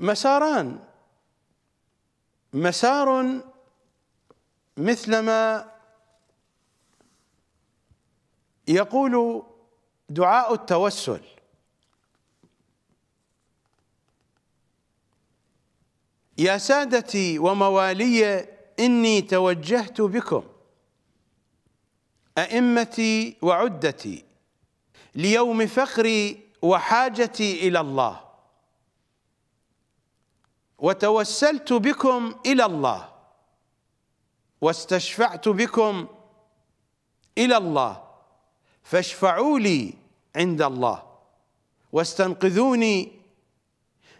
مساران مسار مثلما يقول دعاء التوسل يا سادتي وموالي إني توجهت بكم أئمتي وعدتي ليوم فخري وحاجتي إلى الله وتوسلت بكم إلى الله واستشفعت بكم إلى الله فاشفعوا لي عند الله واستنقذوني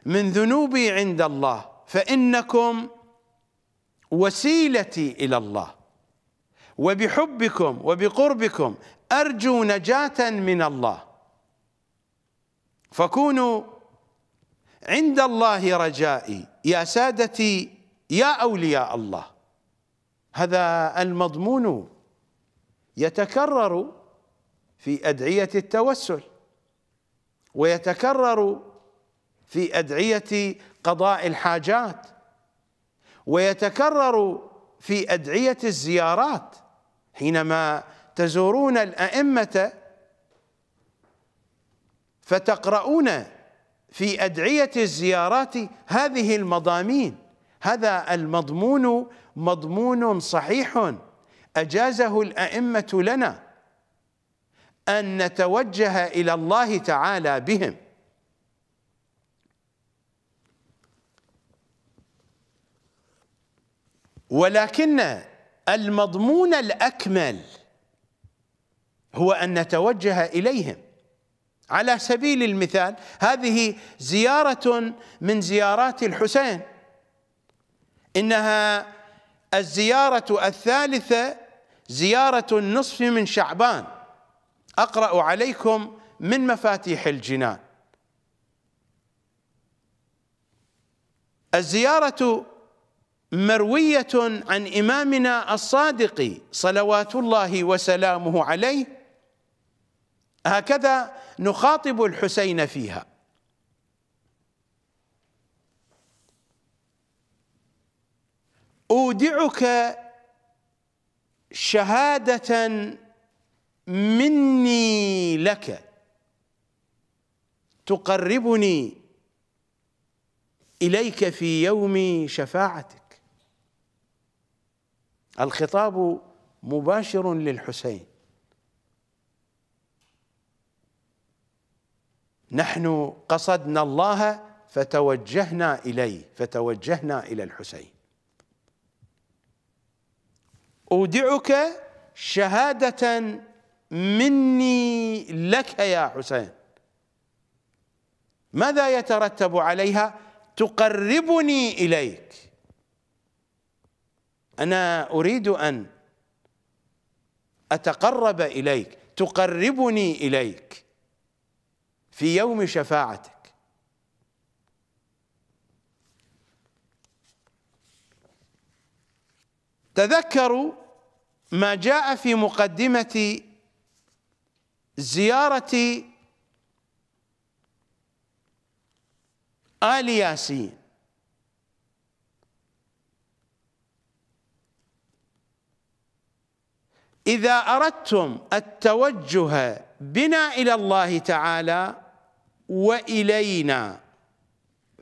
من ذنوبي عند الله فإنكم وسيلتي إلى الله وبحبكم وبقربكم أرجو نجاة من الله فكونوا عند الله رجائي يا سادتي يا أولياء الله هذا المضمون يتكرر في أدعية التوسل ويتكرر في أدعية قضاء الحاجات ويتكرر في أدعية الزيارات حينما تزورون الأئمة فتقرؤون في أدعية الزيارات هذه المضامين هذا المضمون مضمون صحيح أجازه الأئمة لنا أن نتوجه إلى الله تعالى بهم ولكن المضمون الأكمل هو أن نتوجه إليهم على سبيل المثال هذه زيارة من زيارات الحسين إنها الزيارة الثالثة زيارة النصف من شعبان أقرأ عليكم من مفاتيح الجنان الزيارة مروية عن إمامنا الصادق صلوات الله وسلامه عليه هكذا نخاطب الحسين فيها اودعك شهاده مني لك تقربني اليك في يوم شفاعتك الخطاب مباشر للحسين نحن قصدنا الله فتوجهنا إليه فتوجهنا إلى الحسين أودعك شهادة مني لك يا حسين ماذا يترتب عليها تقربني إليك أنا أريد أن أتقرب إليك تقربني إليك في يوم شفاعتك تذكروا ما جاء في مقدمة زيارة آل ياسين إذا أردتم التوجه بنا إلى الله تعالى والينا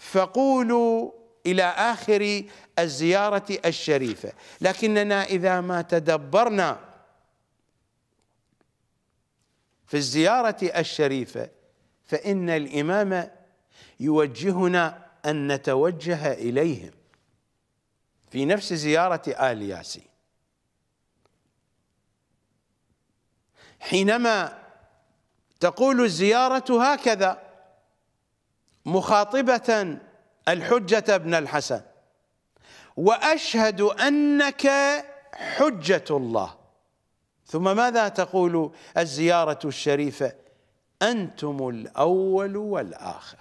فقولوا الى اخر الزياره الشريفه لكننا اذا ما تدبرنا في الزياره الشريفه فان الامام يوجهنا ان نتوجه اليهم في نفس زياره ال ياسي حينما تقول الزياره هكذا مخاطبة الحجة ابن الحسن وأشهد أنك حجة الله ثم ماذا تقول الزيارة الشريفة أنتم الأول والآخر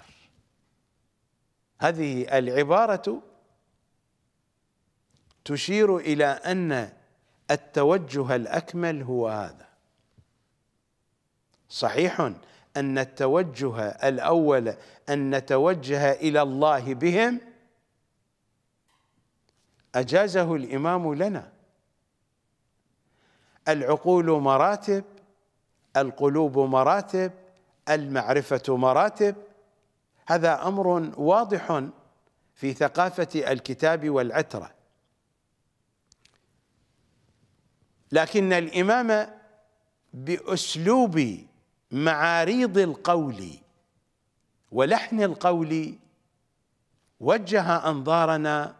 هذه العبارة تشير إلى أن التوجه الأكمل هو هذا صحيح أن التوجه الأول أن نتوجه إلى الله بهم أجازه الإمام لنا العقول مراتب القلوب مراتب المعرفة مراتب هذا أمر واضح في ثقافة الكتاب والعترة لكن الإمام بأسلوب معاريض القول ولحن القول وجه انظارنا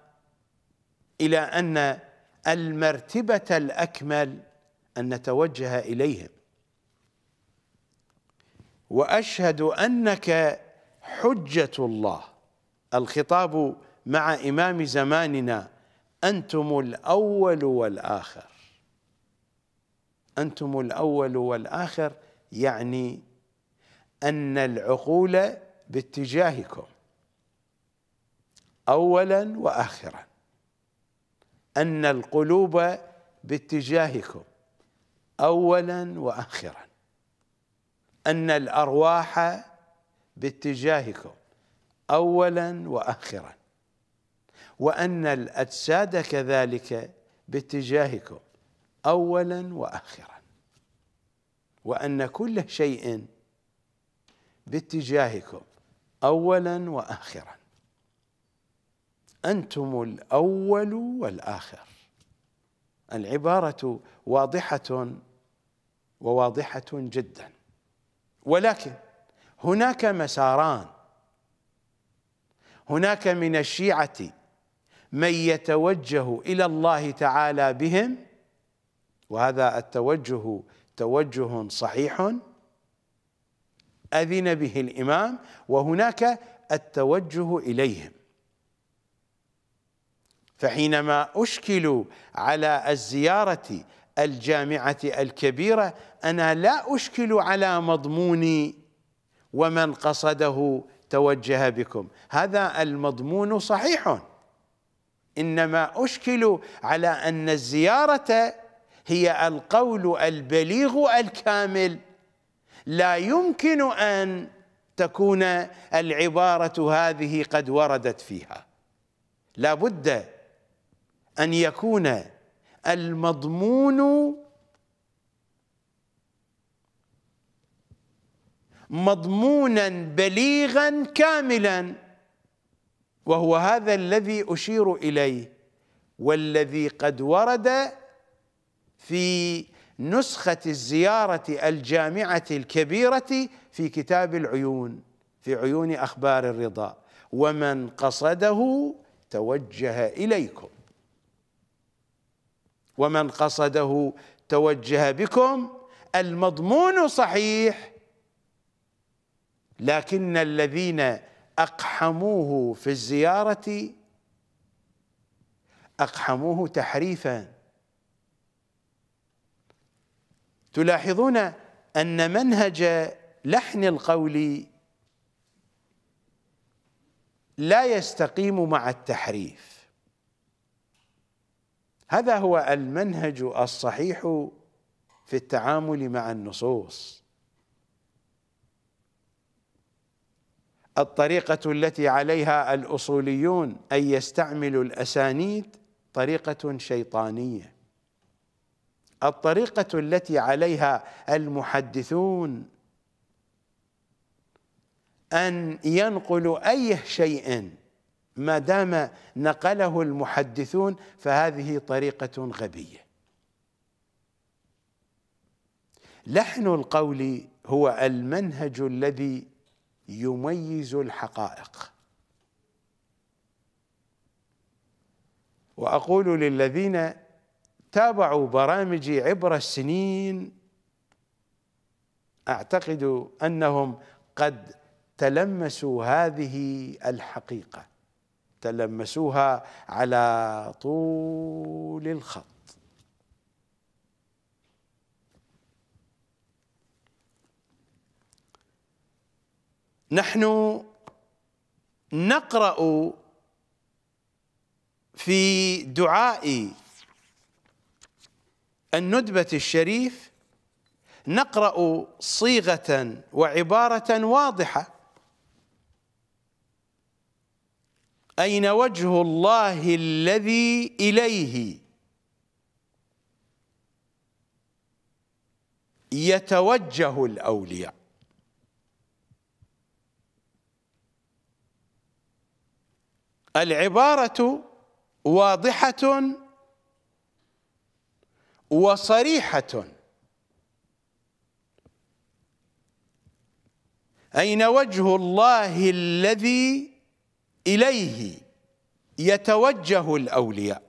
الى ان المرتبه الاكمل ان نتوجه اليهم واشهد انك حجه الله الخطاب مع امام زماننا انتم الاول والاخر انتم الاول والاخر يعني أن العقول باتجاهكم أولا وآخرا أن القلوب باتجاهكم أولا وآخرا أن الأرواح باتجاهكم أولا وآخرا وأن الأجساد كذلك باتجاهكم أولا وآخرا وأن كل شيء باتجاهكم أولا وآخرا أنتم الأول والآخر العبارة واضحة وواضحة جدا ولكن هناك مساران هناك من الشيعة من يتوجه إلى الله تعالى بهم وهذا التوجه توجه صحيح أذن به الإمام وهناك التوجه إليهم فحينما أشكلوا على الزيارة الجامعة الكبيرة أنا لا أشكل على مضموني ومن قصده توجه بكم هذا المضمون صحيح إنما أشكل على أن الزيارة هي القول البليغ الكامل لا يمكن ان تكون العباره هذه قد وردت فيها لا بد ان يكون المضمون مضمونا بليغا كاملا وهو هذا الذي اشير اليه والذي قد ورد في نسخة الزيارة الجامعة الكبيرة في كتاب العيون في عيون أخبار الرضا ومن قصده توجه إليكم ومن قصده توجه بكم المضمون صحيح لكن الذين أقحموه في الزيارة أقحموه تحريفاً تلاحظون أن منهج لحن القول لا يستقيم مع التحريف هذا هو المنهج الصحيح في التعامل مع النصوص الطريقة التي عليها الأصوليون أن يستعملوا الأسانيد طريقة شيطانية الطريقة التي عليها المحدثون أن ينقلوا أي شيء ما دام نقله المحدثون فهذه طريقة غبية لحن القول هو المنهج الذي يميز الحقائق وأقول للذين تابعوا برامجي عبر السنين اعتقد انهم قد تلمسوا هذه الحقيقه تلمسوها على طول الخط نحن نقرا في دعاء الندبة الشريف نقرأ صيغة وعبارة واضحة أين وجه الله الذي إليه يتوجه الأولياء العبارة واضحة وصريحة أين وجه الله الذي إليه يتوجه الأولياء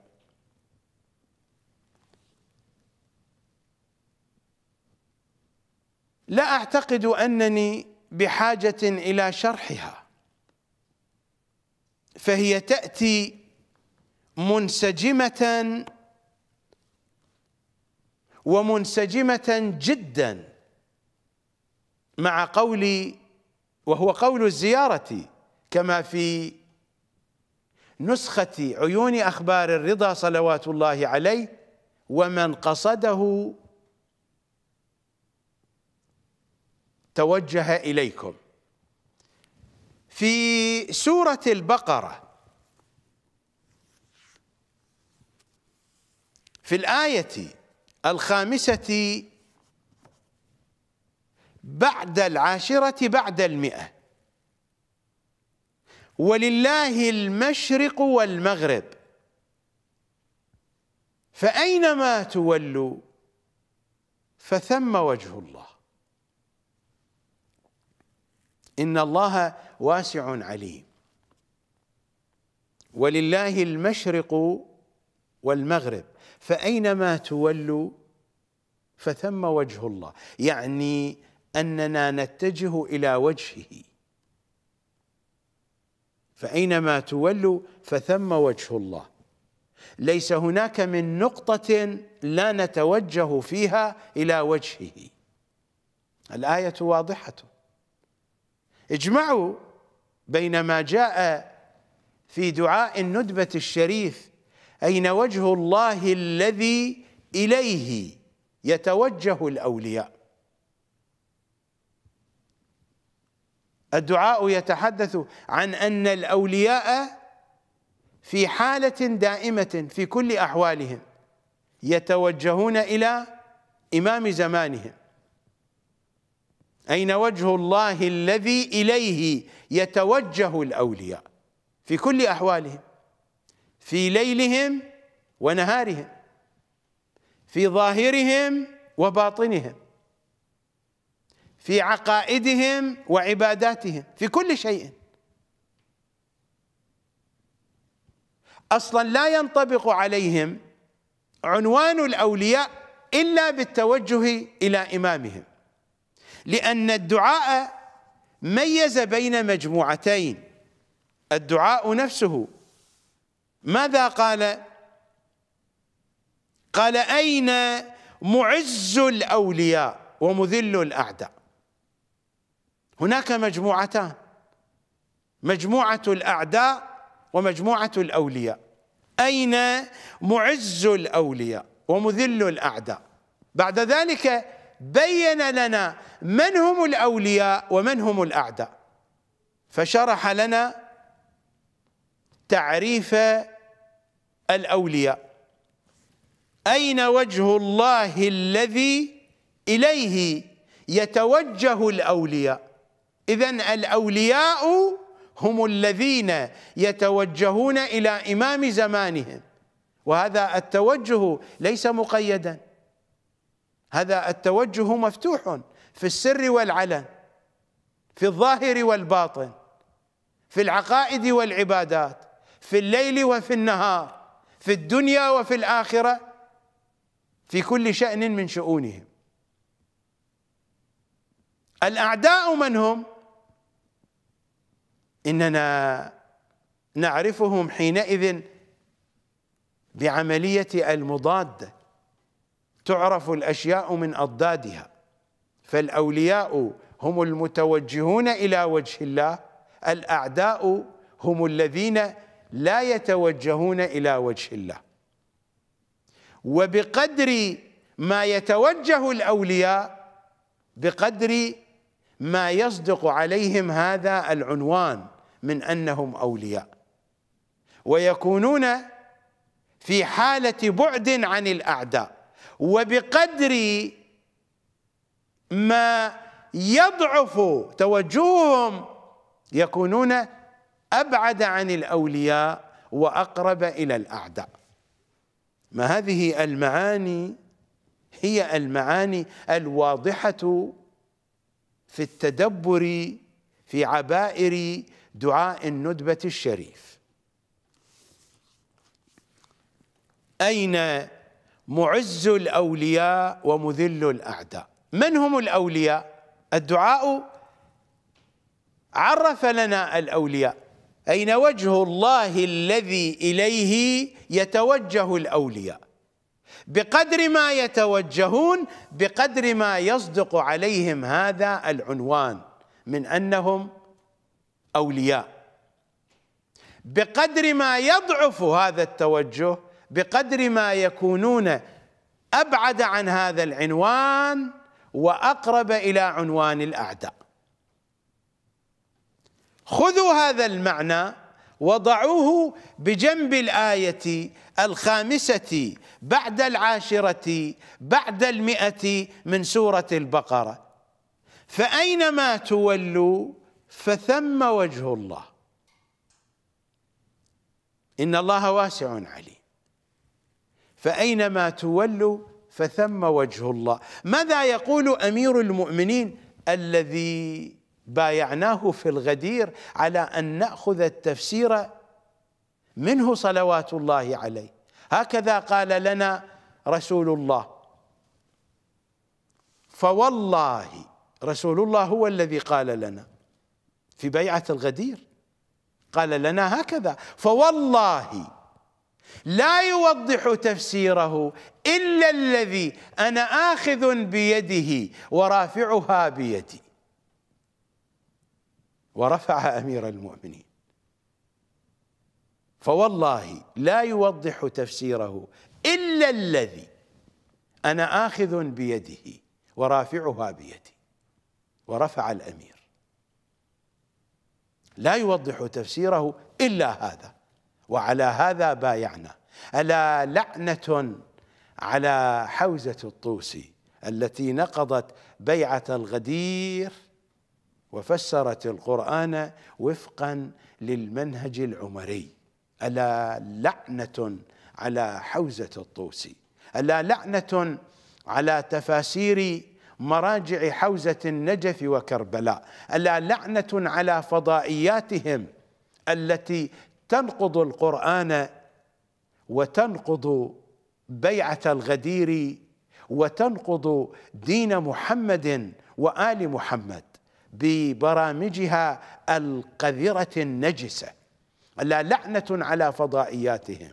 لا أعتقد أنني بحاجة إلى شرحها فهي تأتي منسجمة ومنسجمة جدا مع قول وهو قول الزيارة كما في نسخة عيون أخبار الرضا صلوات الله عليه ومن قصده توجه إليكم في سورة البقرة في الآية الخامسة بعد العاشرة بعد المئة ولله المشرق والمغرب فأينما تولوا فثم وجه الله إن الله واسع عليم ولله المشرق والمغرب فأينما تولوا فثم وجه الله يعني أننا نتجه إلى وجهه فأينما تولوا فثم وجه الله ليس هناك من نقطة لا نتوجه فيها إلى وجهه الآية واضحة اجمعوا بين ما جاء في دعاء الندبة الشريف أين وجه الله الذي إليه يتوجه الأولياء الدعاء يتحدث عن أن الأولياء في حالة دائمة في كل أحوالهم يتوجهون إلى إمام زمانهم أين وجه الله الذي إليه يتوجه الأولياء في كل أحوالهم في ليلهم ونهارهم في ظاهرهم وباطنهم في عقائدهم وعباداتهم في كل شيء اصلا لا ينطبق عليهم عنوان الاولياء الا بالتوجه الى امامهم لان الدعاء ميز بين مجموعتين الدعاء نفسه ماذا قال قال أين معز الأولياء ومذل الأعداء هناك مجموعتان مجموعة الأعداء ومجموعة الأولياء أين معز الأولياء ومذل الأعداء بعد ذلك بين لنا من هم الأولياء ومن هم الأعداء فشرح لنا تعريف الأولياء أين وجه الله الذي إليه يتوجه الأولياء إذا الأولياء هم الذين يتوجهون إلى إمام زمانهم وهذا التوجه ليس مقيدا هذا التوجه مفتوح في السر والعلن في الظاهر والباطن في العقائد والعبادات في الليل وفي النهار في الدنيا وفي الآخرة في كل شأن من شؤونهم الأعداء من هم؟ إننا نعرفهم حينئذ بعملية المضادة تعرف الأشياء من أضدادها فالأولياء هم المتوجهون إلى وجه الله الأعداء هم الذين لا يتوجهون الى وجه الله وبقدر ما يتوجه الاولياء بقدر ما يصدق عليهم هذا العنوان من انهم اولياء ويكونون في حاله بعد عن الاعداء وبقدر ما يضعف توجههم يكونون أبعد عن الأولياء وأقرب إلى الأعداء ما هذه المعاني هي المعاني الواضحة في التدبر في عبائر دعاء الندبة الشريف أين معز الأولياء ومذل الأعداء من هم الأولياء الدعاء عرف لنا الأولياء أين وجه الله الذي إليه يتوجه الأولياء بقدر ما يتوجهون بقدر ما يصدق عليهم هذا العنوان من أنهم أولياء بقدر ما يضعف هذا التوجه بقدر ما يكونون أبعد عن هذا العنوان وأقرب إلى عنوان الأعداء خذوا هذا المعنى وضعوه بجنب الآية الخامسة بعد العاشرة بعد المئة من سورة البقرة فأينما تولوا فثم وجه الله إن الله واسع عليم فأينما تولوا فثم وجه الله ماذا يقول أمير المؤمنين الذي بايعناه في الغدير على أن نأخذ التفسير منه صلوات الله عليه هكذا قال لنا رسول الله فوالله رسول الله هو الذي قال لنا في بيعة الغدير قال لنا هكذا فوالله لا يوضح تفسيره إلا الذي أنا آخذ بيده ورافعها بيدي ورفع امير المؤمنين فوالله لا يوضح تفسيره الا الذي انا اخذ بيده ورافعها بيدي ورفع الامير لا يوضح تفسيره الا هذا وعلى هذا بايعنا الا لعنه على حوزه الطوسي التي نقضت بيعه الغدير وفسرت القرآن وفقا للمنهج العمري ألا لعنة على حوزة الطوسي ألا لعنة على تفاسير مراجع حوزة النجف وكربلاء ألا لعنة على فضائياتهم التي تنقض القرآن وتنقض بيعة الغدير وتنقض دين محمد وآل محمد ببرامجها القذرة النجسة ألا لعنة على فضائياتهم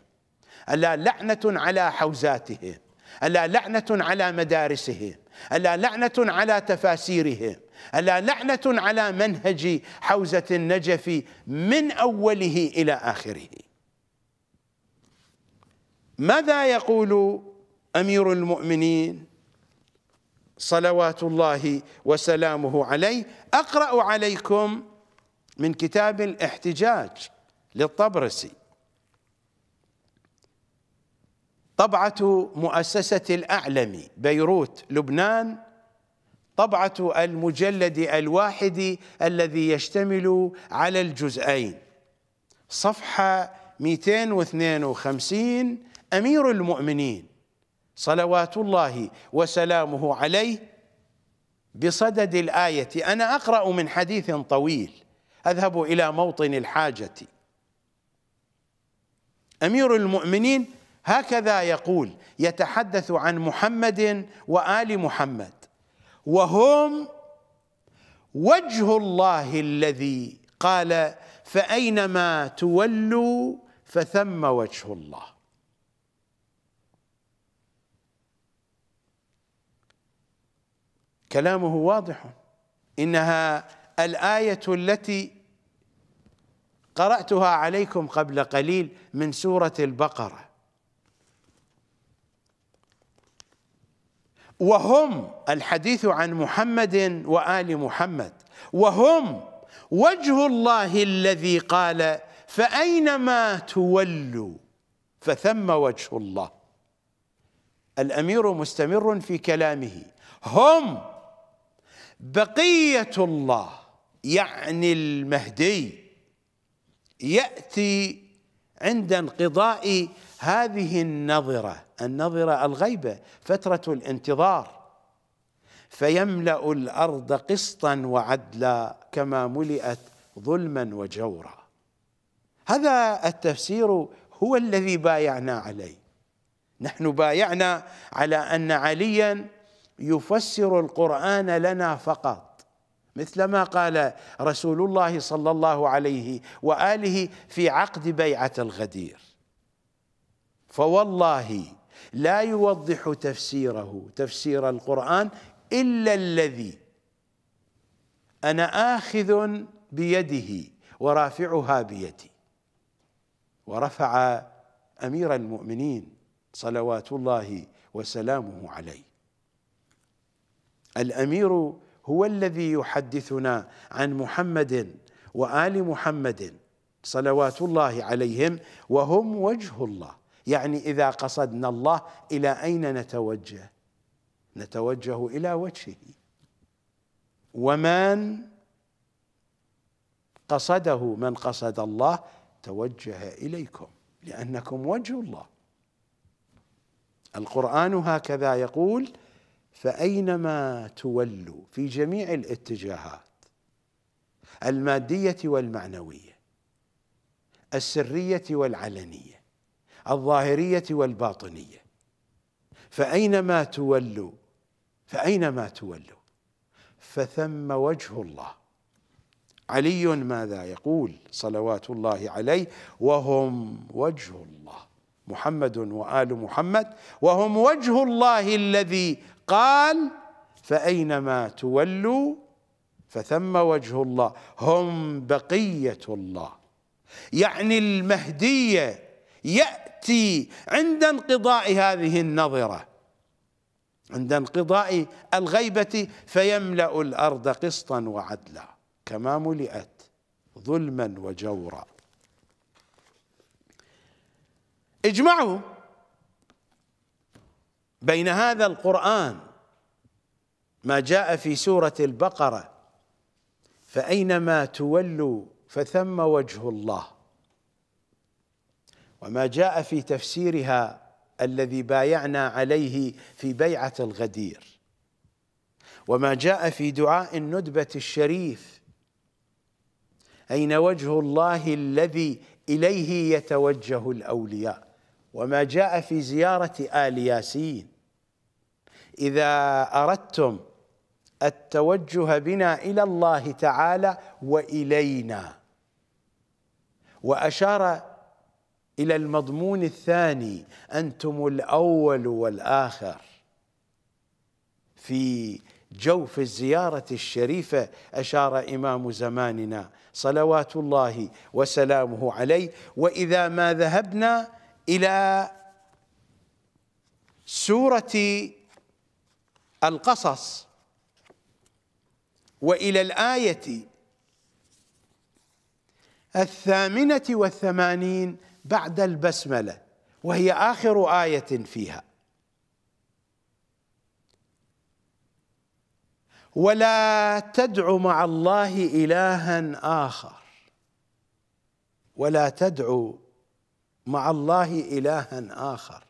ألا لعنة على حوزاتهم ألا لعنة على مدارسهم ألا لعنة على تفاسيرهم ألا لعنة على منهج حوزة النجف من أوله إلى آخره ماذا يقول أمير المؤمنين صلوات الله وسلامه عليه أقرأ عليكم من كتاب الاحتجاج للطبرسي طبعة مؤسسة الاعلم بيروت لبنان طبعة المجلد الواحد الذي يشتمل على الجزئين صفحة 252 أمير المؤمنين صلوات الله وسلامه عليه بصدد الآية أنا أقرأ من حديث طويل أذهب إلى موطن الحاجة أمير المؤمنين هكذا يقول يتحدث عن محمد وآل محمد وهم وجه الله الذي قال فأينما تولوا فثم وجه الله كلامه واضح إنها الآية التي قرأتها عليكم قبل قليل من سورة البقرة وهم الحديث عن محمد وآل محمد وهم وجه الله الذي قال فأينما تولوا فثم وجه الله الأمير مستمر في كلامه هم بقية الله يعني المهدي يأتي عند انقضاء هذه النظرة النظرة الغيبة فترة الانتظار فيملأ الأرض قسطا وعدلا كما ملئت ظلما وجورا هذا التفسير هو الذي بايعنا عليه نحن بايعنا على أن عليا يفسر القرآن لنا فقط مثلما قال رسول الله صلى الله عليه وآله في عقد بيعة الغدير فوالله لا يوضح تفسيره تفسير القرآن إلا الذي أنا آخذ بيده ورافعها بيدي ورفع أمير المؤمنين صلوات الله وسلامه عليه الامير هو الذي يحدثنا عن محمد وال محمد صلوات الله عليهم وهم وجه الله يعني اذا قصدنا الله الى اين نتوجه نتوجه الى وجهه ومن قصده من قصد الله توجه اليكم لانكم وجه الله القران هكذا يقول فأينما تولوا في جميع الاتجاهات المادية والمعنوية السرية والعلنية الظاهرية والباطنية فأينما تولوا فأينما تولوا فثم وجه الله علي ماذا يقول صلوات الله عليه وهم وجه الله محمد وآل محمد وهم وجه الله الذي قال فأينما تولوا فثم وجه الله هم بقية الله يعني المهدية يأتي عند انقضاء هذه النظرة عند انقضاء الغيبة فيملأ الأرض قسطا وعدلا كما ملئت ظلما وجورا اجمعوا بين هذا القرآن ما جاء في سورة البقرة فأينما تولوا فثم وجه الله وما جاء في تفسيرها الذي بايعنا عليه في بيعة الغدير وما جاء في دعاء الندبة الشريف أين وجه الله الذي إليه يتوجه الأولياء وما جاء في زيارة آل ياسين إذا أردتم التوجه بنا إلى الله تعالى وإلينا وأشار إلى المضمون الثاني أنتم الأول والآخر في جوف الزيارة الشريفة أشار إمام زماننا صلوات الله وسلامه عليه وإذا ما ذهبنا إلى سورة القصص والى الايه الثامنه والثمانين بعد البسمله وهي اخر ايه فيها ولا تدع مع الله الها اخر ولا تدع مع الله الها اخر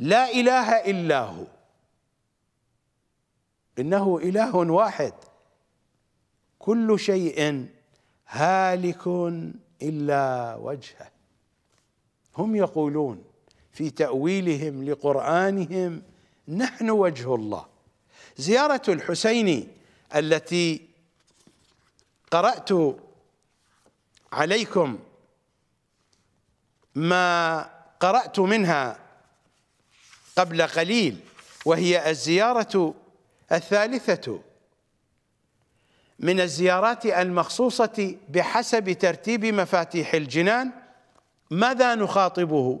لا اله الا هو انه اله واحد كل شيء هالك الا وجهه هم يقولون في تاويلهم لقرانهم نحن وجه الله زياره الحسين التي قرات عليكم ما قرات منها قبل قليل وهي الزياره الثالثة من الزيارات المخصوصة بحسب ترتيب مفاتيح الجنان ماذا نخاطبه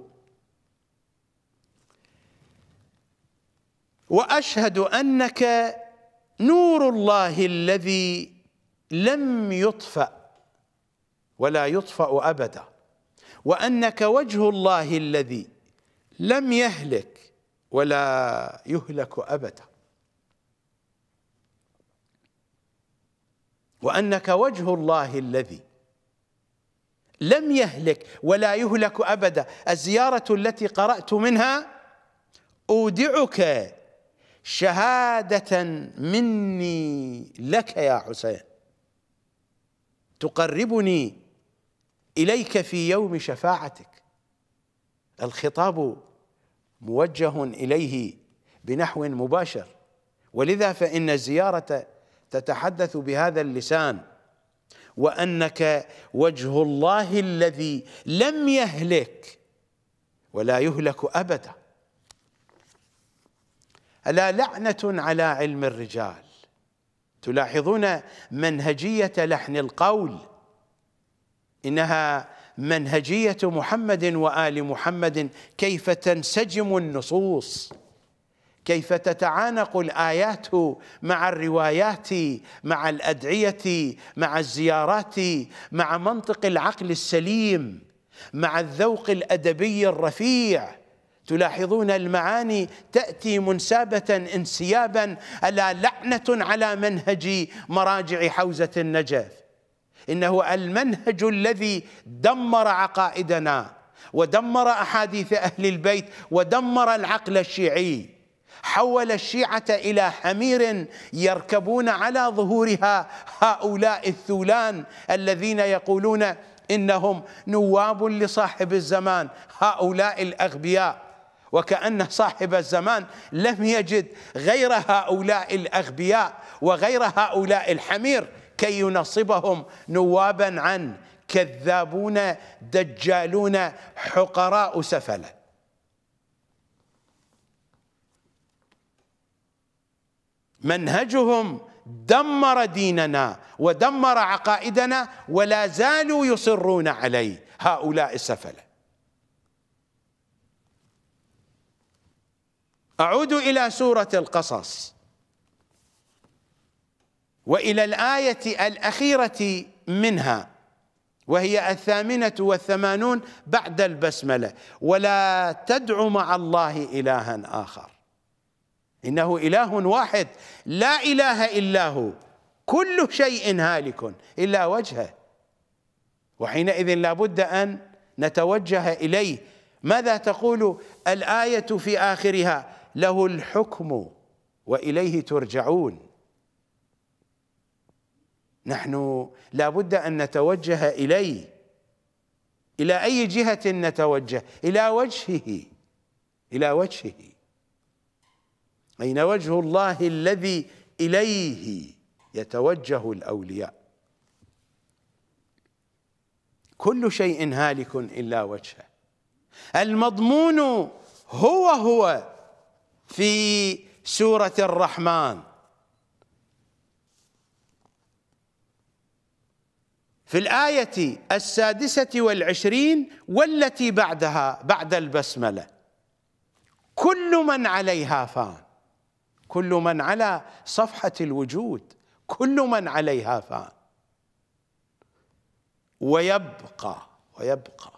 وأشهد أنك نور الله الذي لم يطفأ ولا يطفأ أبدا وأنك وجه الله الذي لم يهلك ولا يهلك أبدا وأنك وجه الله الذي لم يهلك ولا يهلك أبدا الزيارة التي قرأت منها أودعك شهادة مني لك يا حسين تقربني إليك في يوم شفاعتك الخطاب موجه إليه بنحو مباشر ولذا فإن الزيارة تتحدث بهذا اللسان وانك وجه الله الذي لم يهلك ولا يهلك ابدا الا لعنه على علم الرجال تلاحظون منهجيه لحن القول انها منهجيه محمد وال محمد كيف تنسجم النصوص كيف تتعانق الايات مع الروايات مع الادعيه مع الزيارات مع منطق العقل السليم مع الذوق الادبي الرفيع تلاحظون المعاني تاتي منسابه انسيابا الا لعنه على منهج مراجع حوزه النجف انه المنهج الذي دمر عقائدنا ودمر احاديث اهل البيت ودمر العقل الشيعي حول الشيعة إلى حمير يركبون على ظهورها هؤلاء الثولان الذين يقولون إنهم نواب لصاحب الزمان هؤلاء الأغبياء وكأن صاحب الزمان لم يجد غير هؤلاء الأغبياء وغير هؤلاء الحمير كي ينصبهم نوابا عن كذابون دجالون حقراء سفله منهجهم دمر ديننا ودمر عقائدنا ولا زالوا يصرون عليه هؤلاء السفله اعود الى سوره القصص والى الايه الاخيره منها وهي الثامنه والثمانون بعد البسمله ولا تدع مع الله الها اخر إنه إله واحد لا إله إلا هو كل شيء هالك إلا وجهه وحينئذ لابد أن نتوجه إليه ماذا تقول الآية في آخرها له الحكم وإليه ترجعون نحن لابد أن نتوجه إليه إلى أي جهة نتوجه إلى وجهه إلى وجهه أين وجه الله الذي إليه يتوجه الأولياء كل شيء هالك إلا وجهه المضمون هو هو في سورة الرحمن في الآية السادسة والعشرين والتي بعدها بعد البسملة كل من عليها فان كل من على صفحة الوجود كل من عليها فان ويبقى ويبقى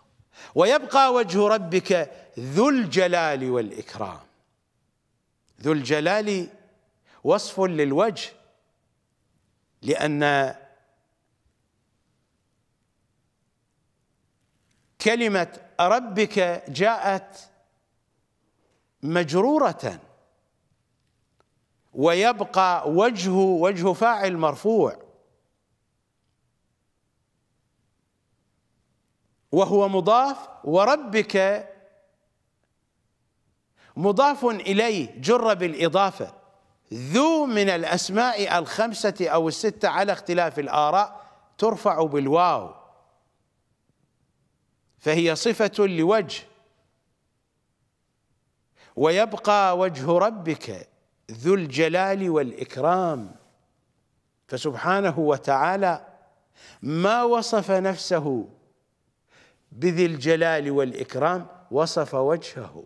ويبقى وجه ربك ذو الجلال والإكرام ذو الجلال وصف للوجه لأن كلمة ربك جاءت مجرورة ويبقى وجه وجه فاعل مرفوع وهو مضاف وربك مضاف إليه جر بالإضافة ذو من الأسماء الخمسة أو الستة على اختلاف الآراء ترفع بالواو فهي صفة لوجه ويبقى وجه ربك ذو الجلال والإكرام فسبحانه وتعالى ما وصف نفسه بذي الجلال والإكرام وصف وجهه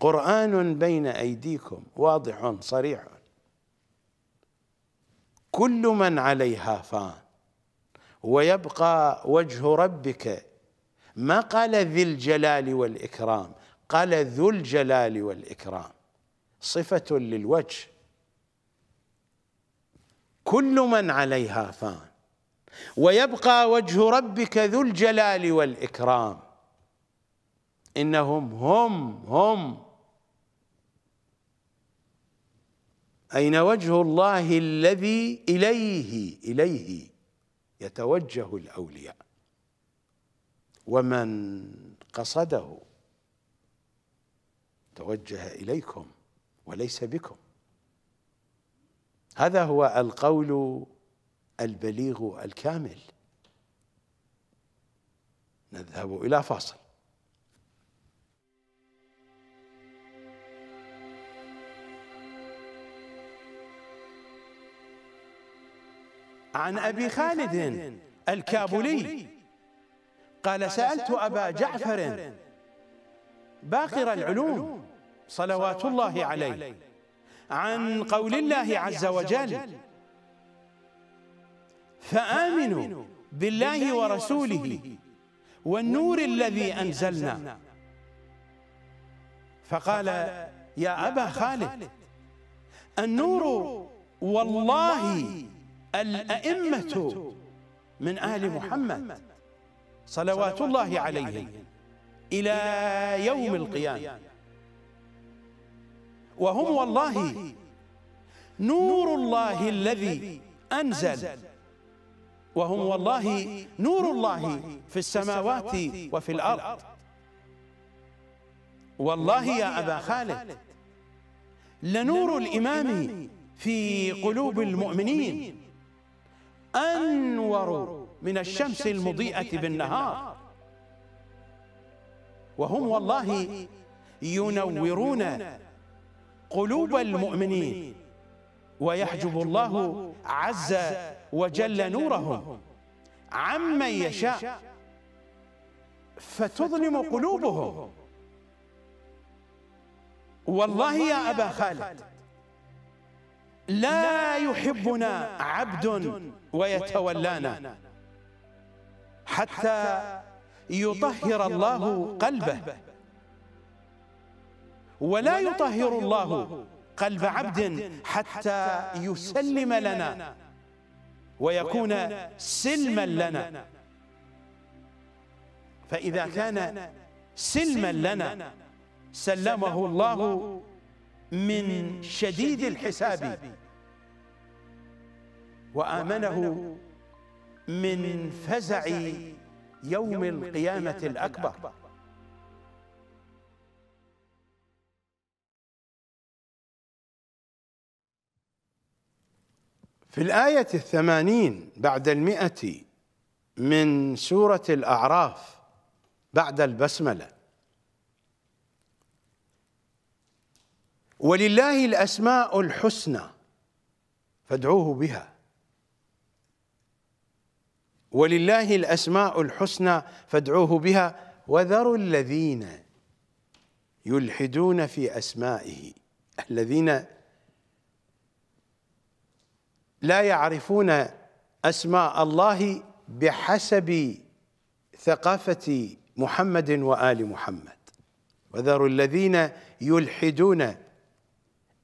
قرآن بين أيديكم واضح صريح كل من عليها فان ويبقى وجه ربك ما قال ذي الجلال والإكرام قال ذو الجلال والإكرام صفة للوجه كل من عليها فان ويبقى وجه ربك ذو الجلال والإكرام إنهم هم هم أين وجه الله الذي إليه إليه يتوجه الأولياء ومن قصده توجه إليكم وليس بكم هذا هو القول البليغ الكامل نذهب الى فاصل عن ابي خالد الكابولي قال سالت ابا جعفر باقر العلوم صلوات الله عليه عن قول الله عز وجل فآمنوا بالله ورسوله والنور الذي أنزلنا فقال يا أبا خالد النور والله الأئمة من اهل محمد صلوات الله عليهم إلى يوم القيامة وهم والله نور الله الذي أنزل وهم والله نور الله في السماوات وفي الأرض والله يا أبا خالد لنور الإمام في قلوب المؤمنين أنور من الشمس المضيئة بالنهار وهم والله ينورون قلوب المؤمنين ويحجب الله عز وجل نورهم عمن يشاء فتظلم قلوبهم والله يا أبا خالد لا يحبنا عبد ويتولانا حتى يطهر الله قلبه ولا يطهر الله قلب عبد حتى يسلم لنا ويكون سلما لنا فإذا كان سلما لنا سلمه الله من شديد الحساب وآمنه من فزع يوم القيامة الأكبر في الآية الثمانين بعد المئة من سورة الأعراف بعد البسملة ولله الأسماء الحسنى فادعوه بها ولله الأسماء الحسنى فادعوه بها وذروا الذين يلحدون في أسمائه الذين لا يعرفون أسماء الله بحسب ثقافة محمد وآل محمد وذروا الذين يلحدون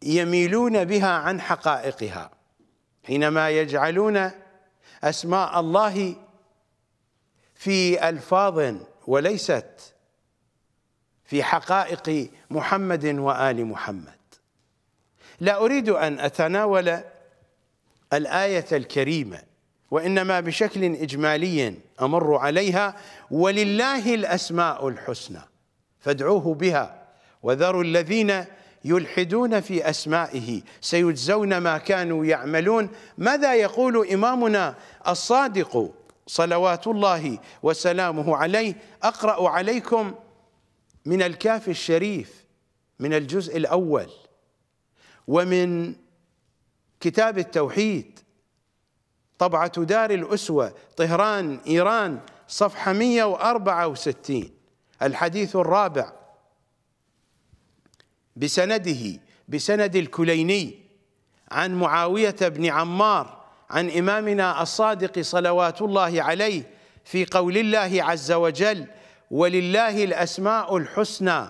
يميلون بها عن حقائقها حينما يجعلون أسماء الله في ألفاظ وليست في حقائق محمد وآل محمد لا أريد أن أتناول الآية الكريمة وإنما بشكل إجمالي أمر عليها ولله الأسماء الحسنى فادعوه بها وذروا الذين يلحدون في أسمائه سيجزون ما كانوا يعملون ماذا يقول إمامنا الصادق صلوات الله وسلامه عليه أقرأ عليكم من الكاف الشريف من الجزء الأول ومن كتاب التوحيد طبعة دار الأسوة طهران إيران صفحة 164 الحديث الرابع بسنده بسند الكليني عن معاوية بن عمار عن إمامنا الصادق صلوات الله عليه في قول الله عز وجل ولله الأسماء الحسنى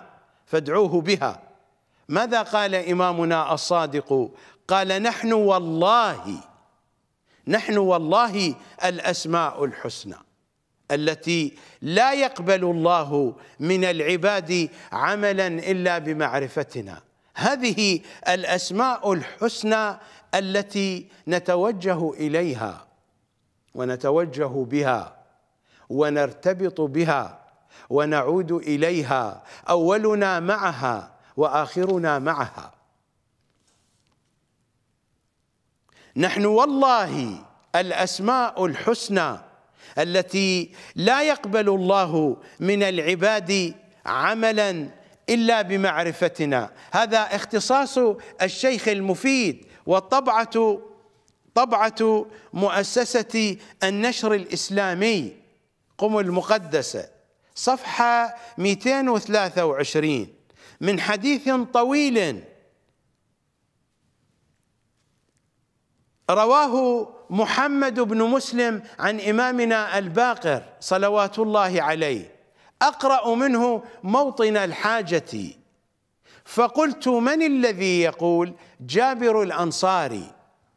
فادعوه بها ماذا قال إمامنا الصادق قال نحن والله نحن والله الأسماء الحسنى التي لا يقبل الله من العباد عملا إلا بمعرفتنا هذه الأسماء الحسنى التي نتوجه إليها ونتوجه بها ونرتبط بها ونعود إليها أولنا معها وآخرنا معها نحن والله الأسماء الحسنى التي لا يقبل الله من العباد عملا إلا بمعرفتنا هذا اختصاص الشيخ المفيد والطبعة طبعة مؤسسة النشر الإسلامي قم المقدسة صفحة 223 من حديث طويل رواه محمد بن مسلم عن إمامنا الباقر صلوات الله عليه أقرأ منه موطن الحاجة فقلت من الذي يقول جابر الأنصاري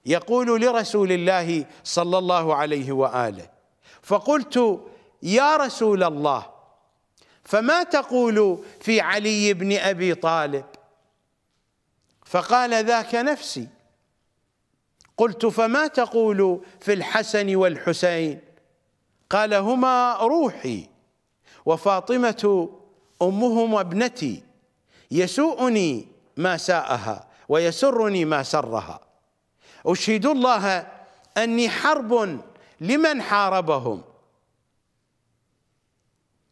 يقول لرسول الله صلى الله عليه وآله فقلت يا رسول الله فما تقول في علي بن أبي طالب فقال ذاك نفسي قلت فما تقول في الحسن والحسين قال هما روحي وفاطمة أمهم وابنتي يسوءني ما ساءها ويسرني ما سرها أشهد الله أني حرب لمن حاربهم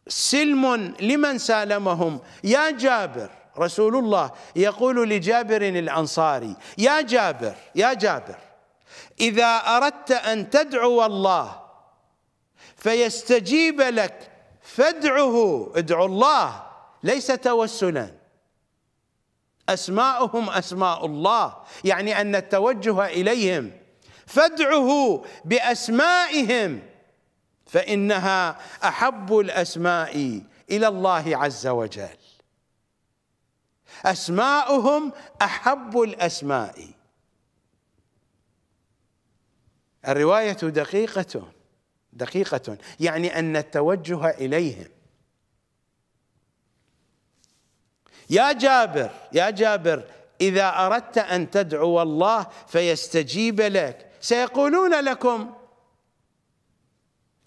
سلم لمن سالمهم يا جابر رسول الله يقول لجابر الأنصاري يا جابر يا جابر إذا أردت أن تدعو الله فيستجيب لك فادعه ادعو الله ليس توسلا أسماؤهم أسماء الله يعني أن التوجه إليهم فادعه بأسمائهم فإنها أحب الأسماء إلى الله عز وجل أسماؤهم أحب الأسماء الرواية دقيقة دقيقة يعني أن التوجه إليهم يا جابر يا جابر إذا أردت أن تدعو الله فيستجيب لك سيقولون لكم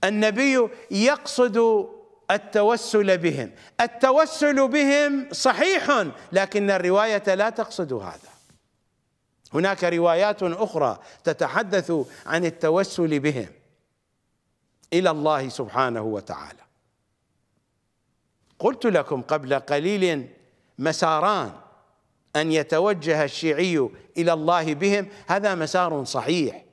النبي يقصد التوسل بهم التوسل بهم صحيح لكن الرواية لا تقصد هذا هناك روايات اخرى تتحدث عن التوسل بهم الى الله سبحانه وتعالى قلت لكم قبل قليل مساران ان يتوجه الشيعي الى الله بهم هذا مسار صحيح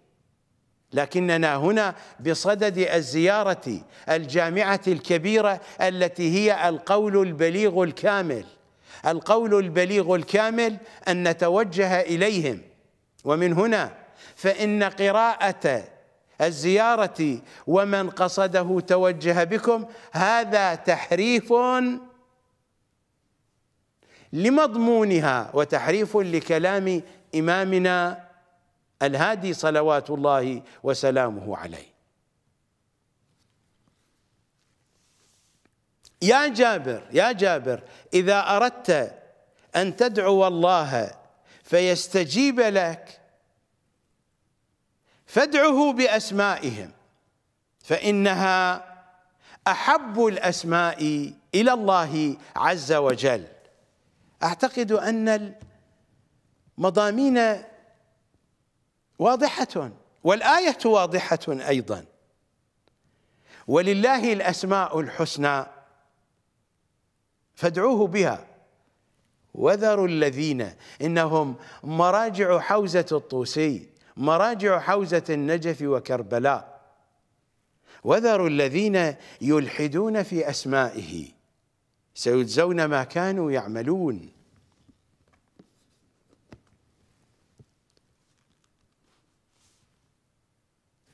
لكننا هنا بصدد الزياره الجامعه الكبيره التي هي القول البليغ الكامل القول البليغ الكامل ان نتوجه اليهم ومن هنا فإن قراءة الزيارة ومن قصده توجه بكم هذا تحريف لمضمونها وتحريف لكلام إمامنا الهادي صلوات الله وسلامه عليه يا جابر يا جابر إذا أردت أن تدعو الله فيستجيب لك فادعه بأسمائهم فإنها أحب الأسماء إلى الله عز وجل أعتقد أن المضامين واضحة والآية واضحة أيضا ولله الأسماء الحسنى فادعوه بها وذروا الذين إنهم مراجع حوزة الطوسي مراجع حوزة النجف وكربلاء وذروا الذين يلحدون في أسمائه سيجزون ما كانوا يعملون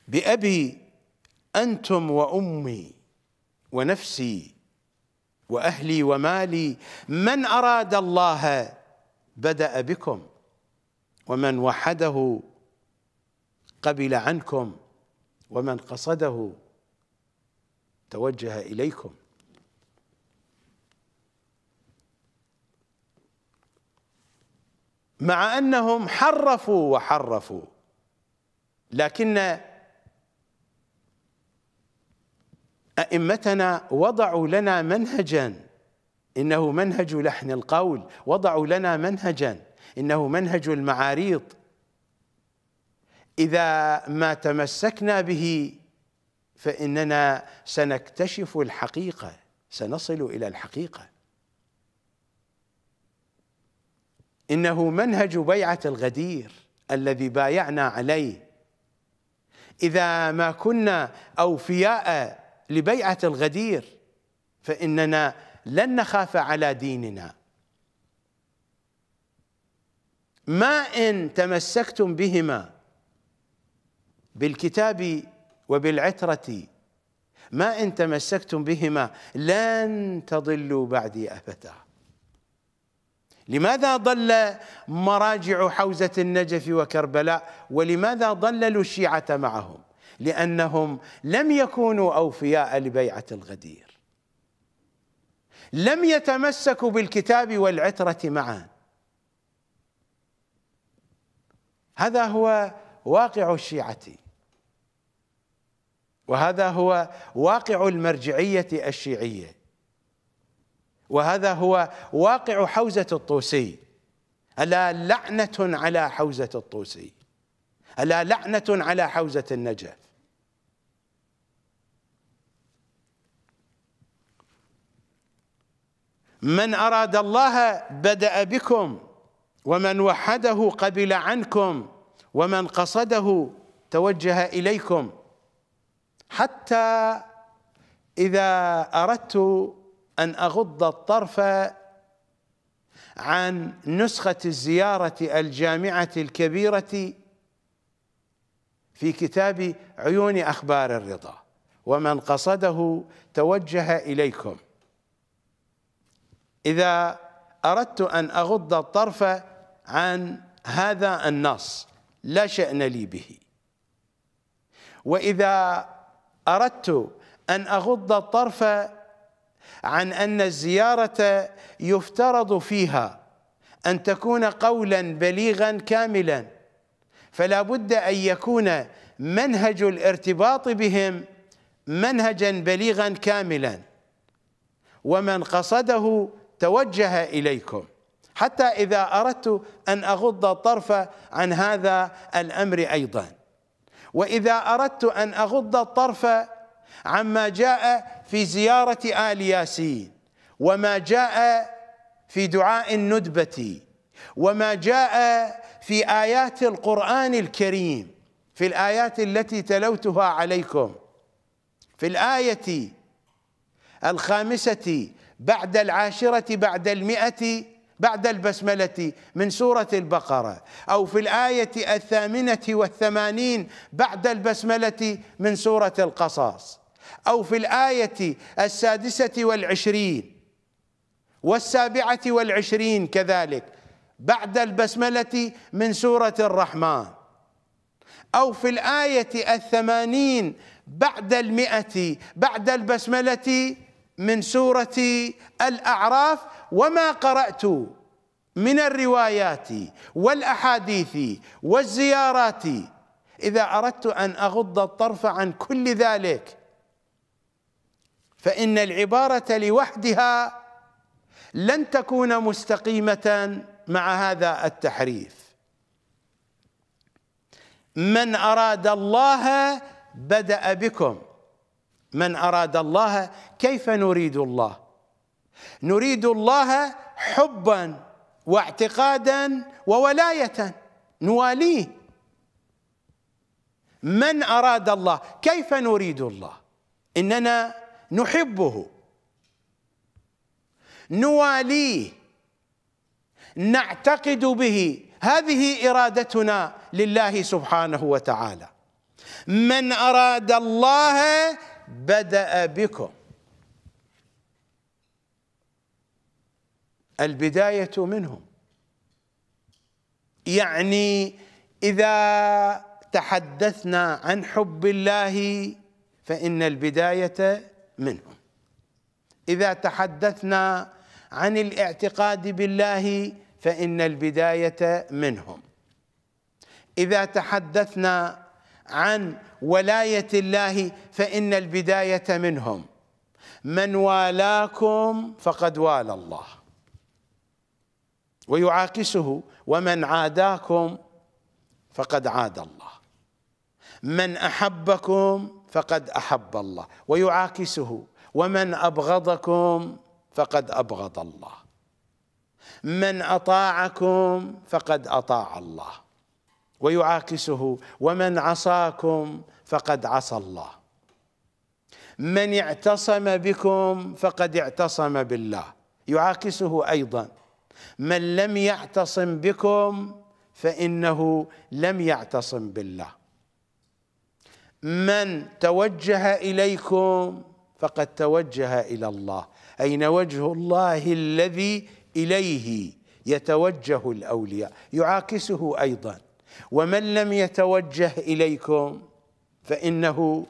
بأبي أنتم وأمي ونفسي واهلي ومالي من اراد الله بدا بكم ومن وحده قبل عنكم ومن قصده توجه اليكم مع انهم حرفوا وحرفوا لكن أئمتنا وضعوا لنا منهجا إنه منهج لحن القول وضعوا لنا منهجا إنه منهج المعاريض إذا ما تمسكنا به فإننا سنكتشف الحقيقة سنصل إلى الحقيقة إنه منهج بيعة الغدير الذي بايعنا عليه إذا ما كنا أوفياء لبيعة الغدير فإننا لن نخاف على ديننا ما إن تمسكتم بهما بالكتاب وبالعترة ما إن تمسكتم بهما لن تضلوا بعدي أبدا لماذا ضل مراجع حوزة النجف وكربلاء ولماذا ضللوا الشيعة معهم لأنهم لم يكونوا أوفياء لبيعة الغدير لم يتمسكوا بالكتاب والعترة معا هذا هو واقع الشيعة وهذا هو واقع المرجعية الشيعية وهذا هو واقع حوزة الطوسي ألا لعنة على حوزة الطوسي ألا لعنة على حوزة النجف من أراد الله بدأ بكم ومن وحده قبل عنكم ومن قصده توجه إليكم حتى إذا أردت أن أغض الطرف عن نسخة الزيارة الجامعة الكبيرة في كتاب عيون أخبار الرضا ومن قصده توجه إليكم إذا أردت أن أغض الطرف عن هذا النص لا شأن لي به وإذا أردت أن أغض الطرف عن أن الزيارة يفترض فيها أن تكون قولا بليغا كاملا فلا بد أن يكون منهج الارتباط بهم منهجا بليغا كاملا ومن قصده توجه اليكم حتى اذا اردت ان اغض الطرف عن هذا الامر ايضا واذا اردت ان اغض الطرف عما جاء في زياره ال ياسين وما جاء في دعاء الندبه وما جاء في ايات القران الكريم في الايات التي تلوتها عليكم في الايه الخامسه بعد العاشرة بعد المئة بعد البسملة من سورة البقرة أو في الآية الثامنة والثمانين بعد البسملة من سورة القصاص أو في الآية السادسة والعشرين والسابعة والعشرين كذلك بعد البسملة من سورة الرحمن أو في الآية الثمانين بعد المئة بعد البسملة من سورة الأعراف وما قرأت من الروايات والأحاديث والزيارات إذا أردت أن أغض الطرف عن كل ذلك فإن العبارة لوحدها لن تكون مستقيمة مع هذا التحريف من أراد الله بدأ بكم من أراد الله كيف نريد الله نريد الله حبا واعتقادا وولاية نواليه من أراد الله كيف نريد الله إننا نحبه نواليه نعتقد به هذه إرادتنا لله سبحانه وتعالى من أراد الله بدأ بكم البداية منهم يعني إذا تحدثنا عن حب الله فإن البداية منهم إذا تحدثنا عن الاعتقاد بالله فإن البداية منهم إذا تحدثنا عن ولاية الله فإن البداية منهم من والاكم فقد والى الله ويعاكسه ومن عاداكم فقد عاد الله من احبكم فقد احب الله ويعاكسه ومن ابغضكم فقد ابغض الله من اطاعكم فقد اطاع الله ويعاكسه ومن عصاكم فقد عصى الله من اعتصم بكم فقد اعتصم بالله يعاكسه ايضا من لم يعتصم بكم فانه لم يعتصم بالله من توجه اليكم فقد توجه الى الله اين وجه الله الذي اليه يتوجه الاولياء يعاكسه ايضا ومن لم يتوجه اليكم فانه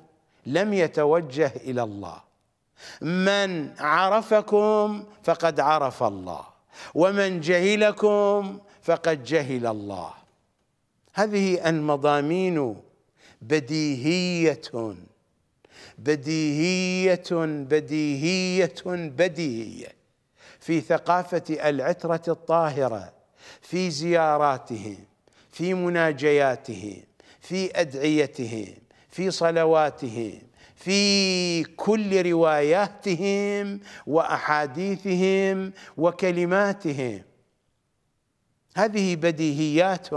لم يتوجه الى الله من عرفكم فقد عرف الله ومن جهلكم فقد جهل الله هذه المضامين بديهيه بديهيه بديهيه بديهيه في ثقافه العتره الطاهره في زياراتهم في مناجياتهم في ادعيتهم في صلواتهم في كل رواياتهم واحاديثهم وكلماتهم هذه بديهيات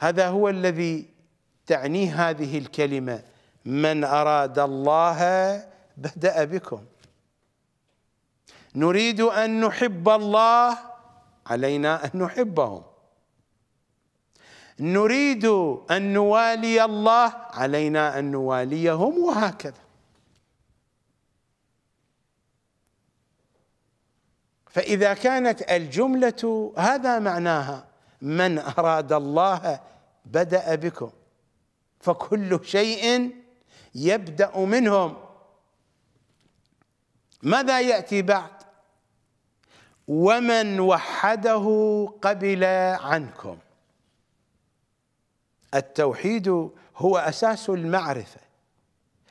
هذا هو الذي تعنيه هذه الكلمه من اراد الله بدا بكم نريد ان نحب الله علينا أن نحبهم نريد أن نوالي الله علينا أن نواليهم وهكذا فإذا كانت الجملة هذا معناها من أراد الله بدأ بكم فكل شيء يبدأ منهم ماذا يأتي بعد ومن وحده قبل عنكم التوحيد هو أساس المعرفة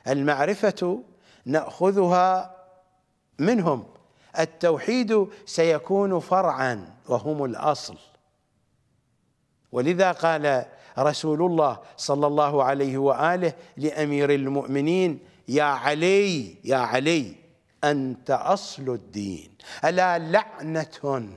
المعرفة نأخذها منهم التوحيد سيكون فرعا وهم الأصل ولذا قال رسول الله صلى الله عليه وآله لأمير المؤمنين يا علي يا علي أنت أصل الدين ألا لعنة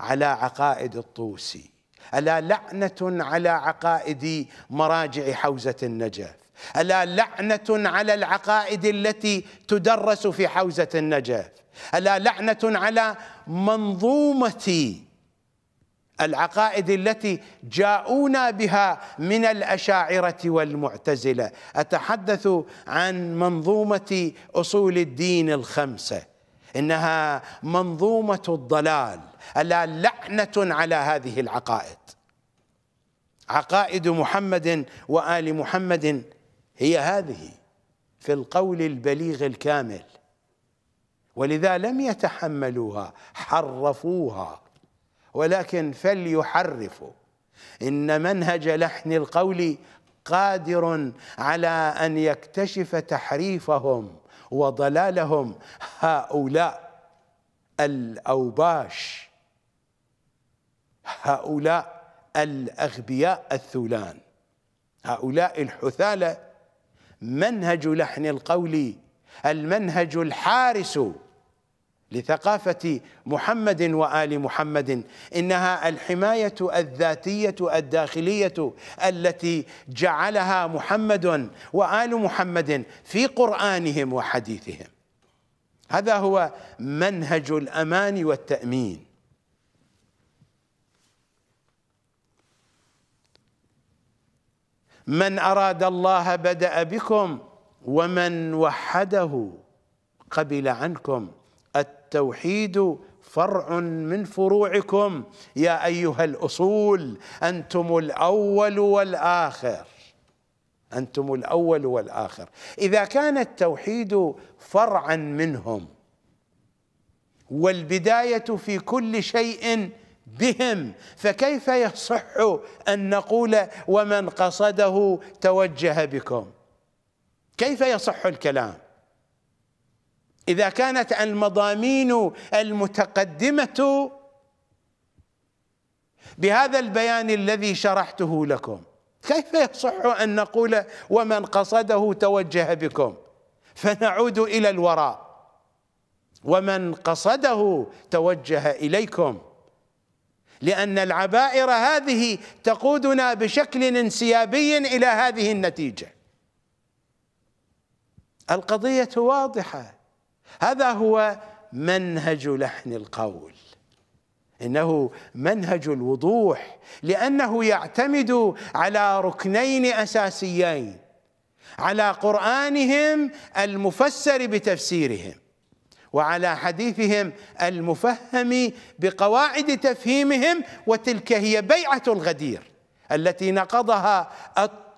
على عقائد الطوسي ألا لعنة على عقائد مراجع حوزة النجف ألا لعنة على العقائد التي تدرس في حوزة النجف ألا لعنة على منظومة العقائد التي جاءونا بها من الاشاعره والمعتزله اتحدث عن منظومه اصول الدين الخمسه انها منظومه الضلال الا لعنه على هذه العقائد عقائد محمد وال محمد هي هذه في القول البليغ الكامل ولذا لم يتحملوها حرفوها ولكن فليحرفوا إن منهج لحن القول قادر على أن يكتشف تحريفهم وضلالهم هؤلاء الأوباش هؤلاء الأغبياء الثولان هؤلاء الحثالة منهج لحن القول المنهج الحارس لثقافة محمد وآل محمد إنها الحماية الذاتية الداخلية التي جعلها محمد وآل محمد في قرآنهم وحديثهم هذا هو منهج الأمان والتأمين من أراد الله بدأ بكم ومن وحده قبل عنكم التوحيد فرع من فروعكم يا ايها الاصول انتم الاول والاخر انتم الاول والاخر اذا كان التوحيد فرعا منهم والبدايه في كل شيء بهم فكيف يصح ان نقول ومن قصده توجه بكم كيف يصح الكلام اذا كانت المضامين المتقدمه بهذا البيان الذي شرحته لكم كيف يصح ان نقول ومن قصده توجه بكم فنعود الى الوراء ومن قصده توجه اليكم لان العبائر هذه تقودنا بشكل انسيابي الى هذه النتيجه القضيه واضحه هذا هو منهج لحن القول انه منهج الوضوح لانه يعتمد على ركنين اساسيين على قرانهم المفسر بتفسيرهم وعلى حديثهم المفهم بقواعد تفهيمهم وتلك هي بيعه الغدير التي نقضها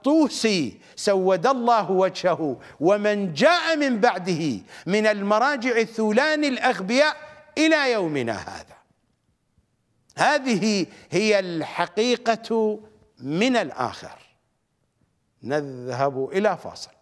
الطوسي سود الله وجهه ومن جاء من بعده من المراجع الثولان الأغبياء إلى يومنا هذا هذه هي الحقيقة من الآخر نذهب إلى فاصل